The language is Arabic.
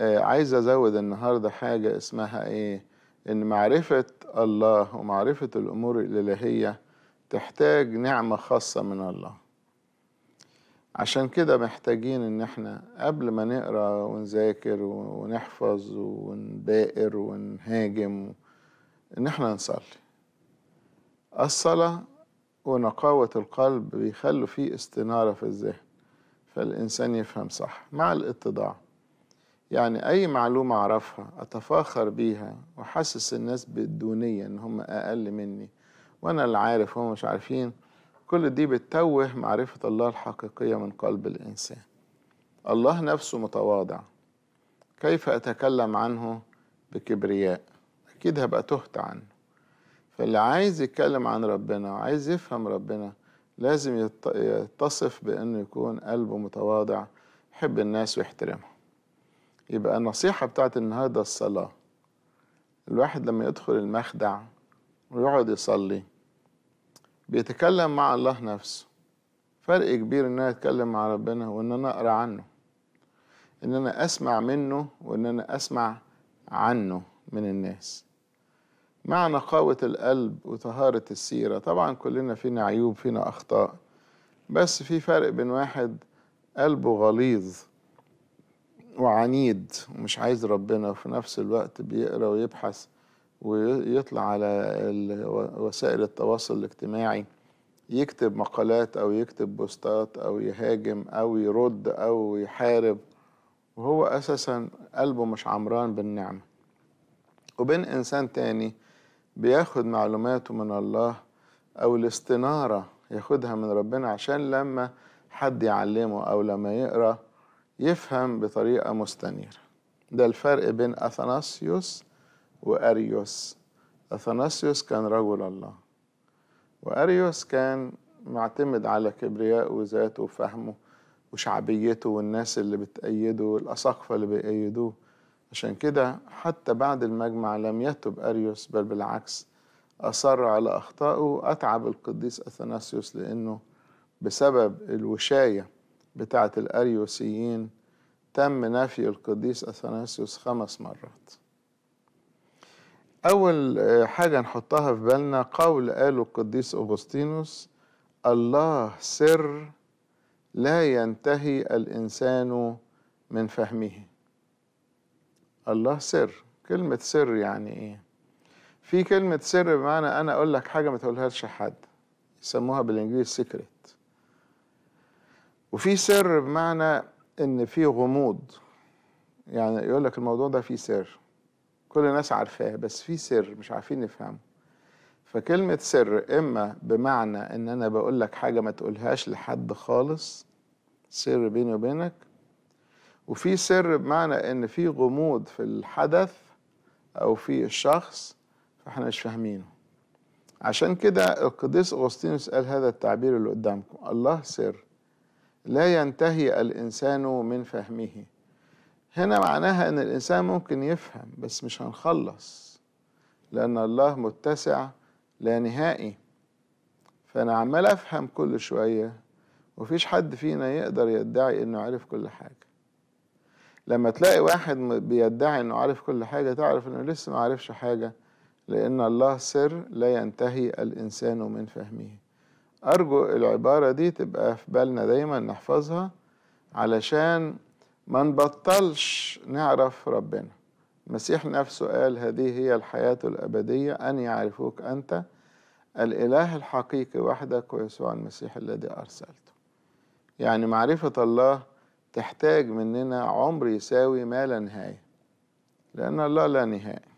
آه، عايز ازود النهارده حاجه اسمها ايه ان معرفه الله ومعرفه الامور الالهيه تحتاج نعمه خاصه من الله عشان كده محتاجين ان احنا قبل ما نقرا ونذاكر ونحفظ ونبائر ونهاجم ان احنا نصلي الصلاه ونقاوه القلب بيخلوا فيه استناره في الذهن فالانسان يفهم صح مع الاتضاع يعني أي معلومة أعرفها أتفاخر بيها وحسس الناس بالدونية إن هم أقل مني وأنا اللي عارف هم مش عارفين كل دي بتتوه معرفة الله الحقيقية من قلب الإنسان الله نفسه متواضع كيف أتكلم عنه بكبرياء أكيد هبقى تهت عنه فاللي عايز يتكلم عن ربنا وعايز يفهم ربنا لازم يتصف بأنه يكون قلبه متواضع يحب الناس ويحترمهم يبقى النصيحة بتاعت النهاردة الصلاة الواحد لما يدخل المخدع ويقعد يصلي بيتكلم مع الله نفسه فرق كبير ان انا اتكلم مع ربنا وان انا اقرا عنه ان انا اسمع منه وان انا اسمع عنه من الناس مع نقاوة القلب وطهارة السيرة طبعا كلنا فينا عيوب فينا أخطاء بس في فرق بين واحد قلبه غليظ وعنيد ومش عايز ربنا وفي نفس الوقت بيقرا ويبحث ويطلع على وسائل التواصل الاجتماعي يكتب مقالات او يكتب بوستات او يهاجم او يرد او يحارب وهو اساسا قلبه مش عمران بالنعمه وبين انسان تاني بياخد معلوماته من الله او الاستناره ياخدها من ربنا عشان لما حد يعلمه او لما يقرا يفهم بطريقة مستنيرة ده الفرق بين أثناسيوس وأريوس أثناسيوس كان رجل الله وأريوس كان معتمد على كبرياء وذاته وفهمه وشعبيته والناس اللي بتأيده والأساقفة اللي بيأيدوه عشان كده حتى بعد المجمع لم يتب أريوس بل بالعكس أصر على أخطائه أتعب القديس أثناسيوس لأنه بسبب الوشاية بتاعة الأريوسيين تم نفي القديس أثناسيوس خمس مرات أول آه، حاجة نحطها في بالنا قول قاله القديس أغسطينوس الله سر لا ينتهي الإنسان من فهمه الله سر كلمة سر يعني إيه؟ في كلمة سر بمعنى أنا أقول لك حاجة ما تقولهاش لحد يسموها بالإنجليزي سيكريت وفي سر بمعنى ان في غموض يعني يقول لك الموضوع ده فيه سر كل الناس عارفاه بس في سر مش عارفين نفهمه فكلمة سر إما بمعنى إن أنا بقول لك حاجة ما تقولهاش لحد خالص سر بيني وبينك وفي سر بمعنى إن في غموض في الحدث أو في الشخص فإحنا مش فاهمينه عشان كده القديس أغسطينوس قال هذا التعبير اللي قدامكم الله سر لا ينتهي الإنسان من فهمه هنا معناها أن الإنسان ممكن يفهم بس مش هنخلص لأن الله متسع لا نهائي فأنا عمال أفهم كل شوية ومفيش حد فينا يقدر يدعي إنه عارف كل حاجة لما تلاقي واحد بيدعي إنه عارف كل حاجة تعرف إنه لسه ما عارفش حاجة لأن الله سر لا ينتهي الإنسان من فهمه أرجو العبارة دي تبقى في بالنا دايما نحفظها علشان ما نبطلش نعرف ربنا المسيح نفسه قال هذه هي الحياة الأبدية أن يعرفوك أنت الإله الحقيقي وحدك ويسوع المسيح الذي أرسلته يعني معرفة الله تحتاج مننا عمر يساوي ما لا نهاية لأن الله لا نهائي